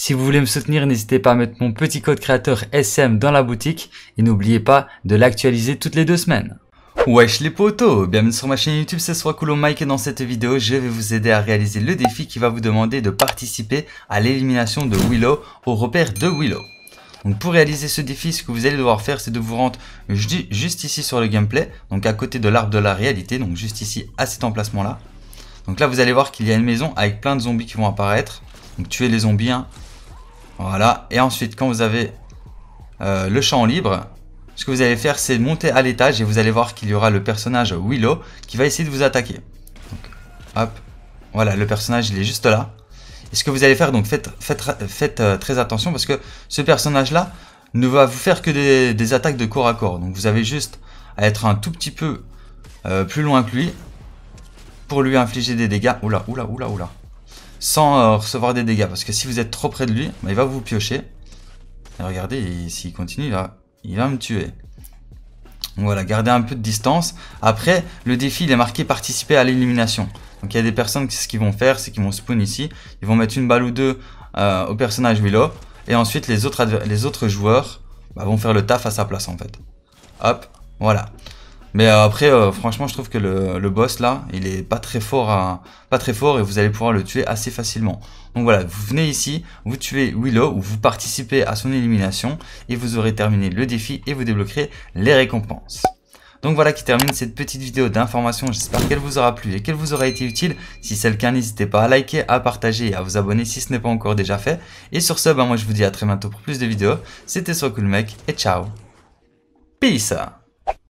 Si vous voulez me soutenir, n'hésitez pas à mettre mon petit code créateur SM dans la boutique et n'oubliez pas de l'actualiser toutes les deux semaines. Wesh les potos Bienvenue sur ma chaîne YouTube, c'est Coulon Mike et dans cette vidéo, je vais vous aider à réaliser le défi qui va vous demander de participer à l'élimination de Willow au repère de Willow. Donc pour réaliser ce défi, ce que vous allez devoir faire, c'est de vous rendre juste ici sur le gameplay, donc à côté de l'arbre de la réalité, donc juste ici à cet emplacement là. Donc là vous allez voir qu'il y a une maison avec plein de zombies qui vont apparaître. Donc tuez les zombies, hein. Voilà. Et ensuite, quand vous avez euh, le champ libre, ce que vous allez faire, c'est monter à l'étage et vous allez voir qu'il y aura le personnage Willow qui va essayer de vous attaquer. hop. Voilà, le personnage, il est juste là. Et ce que vous allez faire, donc faites, faites, faites euh, très attention parce que ce personnage-là ne va vous faire que des, attaques de corps à corps. Donc vous avez juste à être un tout petit peu euh, plus loin que lui pour lui infliger des dégâts. Oula, oula, oula, oula sans euh, recevoir des dégâts. Parce que si vous êtes trop près de lui, bah, il va vous piocher. Et regardez, s'il continue, là, il va me tuer. Voilà, gardez un peu de distance. Après, le défi, il est marqué participer à l'élimination. Donc il y a des personnes, ce qu'ils vont faire, c'est qu'ils vont spawn ici. Ils vont mettre une balle ou deux euh, au personnage Willow. Et ensuite, les autres, les autres joueurs bah, vont faire le taf à sa place, en fait. Hop, voilà. Mais euh, après, euh, franchement, je trouve que le, boss là, il est pas très fort, à, pas très fort, et vous allez pouvoir le tuer assez facilement. Donc voilà, vous venez ici, vous tuez Willow ou vous participez à son élimination et vous aurez terminé le défi et vous débloquerez les récompenses. Donc voilà qui termine cette petite vidéo d'information. J'espère qu'elle vous aura plu et qu'elle vous aura été utile. Si c'est le cas, n'hésitez pas à liker, à partager et à vous abonner si ce n'est pas encore déjà fait. Et sur ce, bah moi je vous dis à très bientôt pour plus de vidéos. C'était Socoolmec Mec et ciao. Peace